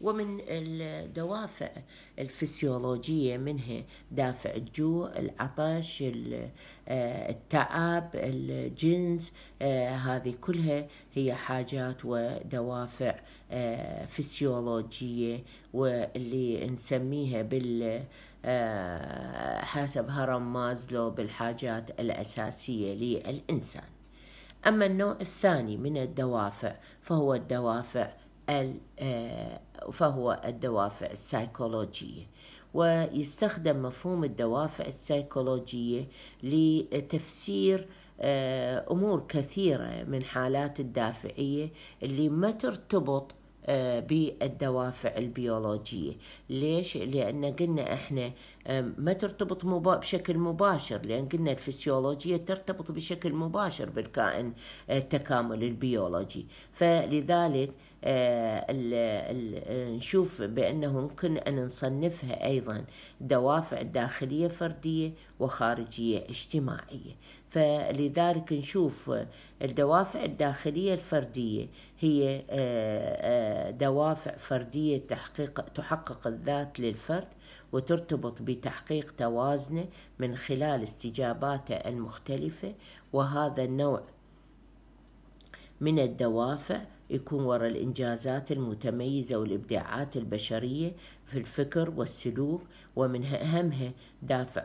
ومن الدوافع الفسيولوجية منها دافع الجوع العطش آه، التعب الجنس آه، هذه كلها هي حاجات ودوافع آه، فسيولوجية واللي نسميها بال حسب هرم مازلو بالحاجات الأساسية للإنسان أما النوع الثاني من الدوافع فهو الدوافع آه، فهو الدوافع السيكولوجية ويستخدم مفهوم الدوافع السيكولوجية لتفسير آه، أمور كثيرة من حالات الدافعية اللي ما ترتبط آه، بالدوافع البيولوجية ليش؟ لأن قلنا إحنا آه، ما ترتبط مبا... بشكل مباشر لأن قلنا الفسيولوجية ترتبط بشكل مباشر بالكائن آه، التكامل البيولوجي فلذلك نشوف بأنه ممكن أن نصنفها أيضا دوافع داخلية فردية وخارجية اجتماعية فلذلك نشوف الدوافع الداخلية الفردية هي آه، آه، دوافع فردية تحقيق تحقق الذات للفرد وترتبط بتحقيق توازنه من خلال استجاباته المختلفة وهذا النوع من الدوافع يكون وراء الإنجازات المتميزة والإبداعات البشرية في الفكر والسلوك ومن أهمها دافع